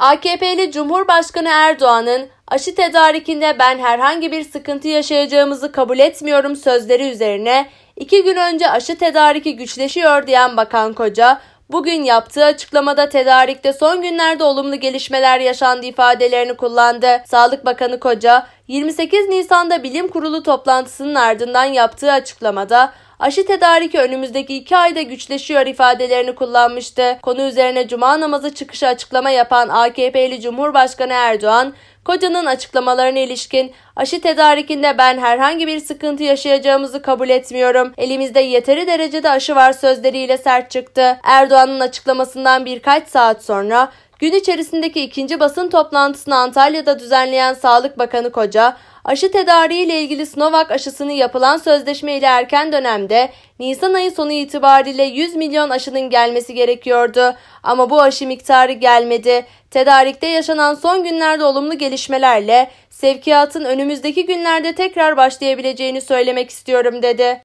AKP'li Cumhurbaşkanı Erdoğan'ın aşı tedarikinde ben herhangi bir sıkıntı yaşayacağımızı kabul etmiyorum sözleri üzerine iki gün önce aşı tedariki güçleşiyor diyen Bakan Koca, bugün yaptığı açıklamada tedarikte son günlerde olumlu gelişmeler yaşandı ifadelerini kullandı. Sağlık Bakanı Koca, 28 Nisan'da Bilim Kurulu toplantısının ardından yaptığı açıklamada Aşı tedariki önümüzdeki iki ayda güçleşiyor ifadelerini kullanmıştı. Konu üzerine cuma namazı çıkışı açıklama yapan AKP'li Cumhurbaşkanı Erdoğan, Koca'nın açıklamalarına ilişkin aşı tedarikinde ben herhangi bir sıkıntı yaşayacağımızı kabul etmiyorum. Elimizde yeteri derecede aşı var sözleriyle sert çıktı. Erdoğan'ın açıklamasından birkaç saat sonra Gün içerisindeki ikinci basın toplantısını Antalya'da düzenleyen Sağlık Bakanı Koca, aşı tedariği ile ilgili Sinovac aşısını yapılan sözleşme ile erken dönemde Nisan ayı sonu itibariyle 100 milyon aşının gelmesi gerekiyordu. Ama bu aşı miktarı gelmedi. Tedarikte yaşanan son günlerde olumlu gelişmelerle sevkiyatın önümüzdeki günlerde tekrar başlayabileceğini söylemek istiyorum dedi.